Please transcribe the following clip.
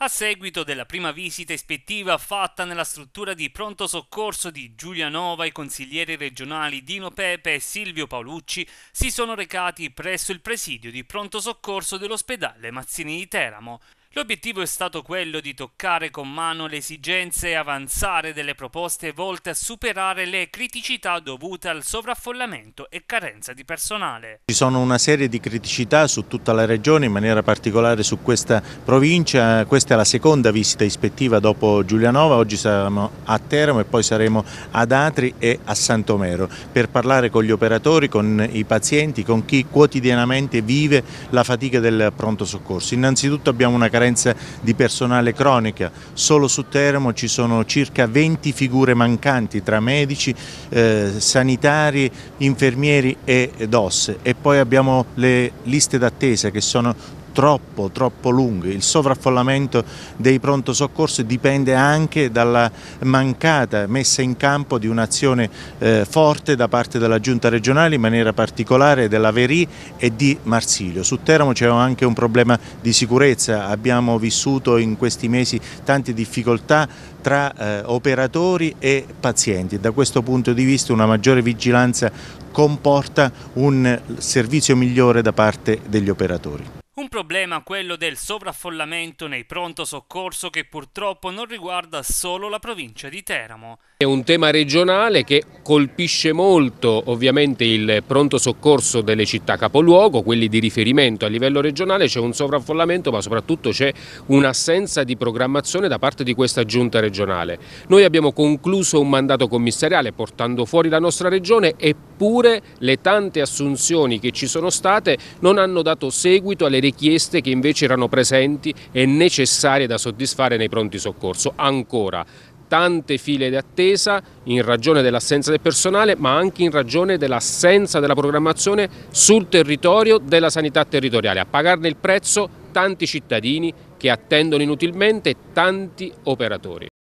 a seguito della prima visita ispettiva fatta nella struttura di pronto soccorso di Giulianova, i consiglieri regionali Dino Pepe e Silvio Paolucci si sono recati presso il presidio di pronto soccorso dell'ospedale Mazzini di Teramo. L'obiettivo è stato quello di toccare con mano le esigenze e avanzare delle proposte volte a superare le criticità dovute al sovraffollamento e carenza di personale. Ci sono una serie di criticità su tutta la regione, in maniera particolare su questa provincia. Questa è la seconda visita ispettiva dopo Giulianova, oggi saremo a Teramo e poi saremo ad Atri e a Santomero per parlare con gli operatori, con i pazienti, con chi quotidianamente vive la fatica del pronto soccorso. Innanzitutto abbiamo una carenza di personale cronica. Solo su Teramo ci sono circa 20 figure mancanti tra medici, eh, sanitari, infermieri e DOS e poi abbiamo le liste d'attesa che sono troppo, troppo lunghe. Il sovraffollamento dei pronto soccorso dipende anche dalla mancata messa in campo di un'azione eh, forte da parte della Giunta regionale, in maniera particolare della Verì e di Marsilio. Su Teramo c'è anche un problema di sicurezza, abbiamo vissuto in questi mesi tante difficoltà tra eh, operatori e pazienti. Da questo punto di vista una maggiore vigilanza comporta un servizio migliore da parte degli operatori. Un problema quello del sovraffollamento nei pronto soccorso che purtroppo non riguarda solo la provincia di Teramo. È un tema regionale che colpisce molto ovviamente il pronto soccorso delle città capoluogo, quelli di riferimento a livello regionale, c'è un sovraffollamento ma soprattutto c'è un'assenza di programmazione da parte di questa giunta regionale. Noi abbiamo concluso un mandato commissariale portando fuori la nostra regione e eppure le tante assunzioni che ci sono state non hanno dato seguito alle richieste che invece erano presenti e necessarie da soddisfare nei pronti soccorso. Ancora tante file d'attesa in ragione dell'assenza del personale ma anche in ragione dell'assenza della programmazione sul territorio della sanità territoriale. A pagarne il prezzo tanti cittadini che attendono inutilmente tanti operatori.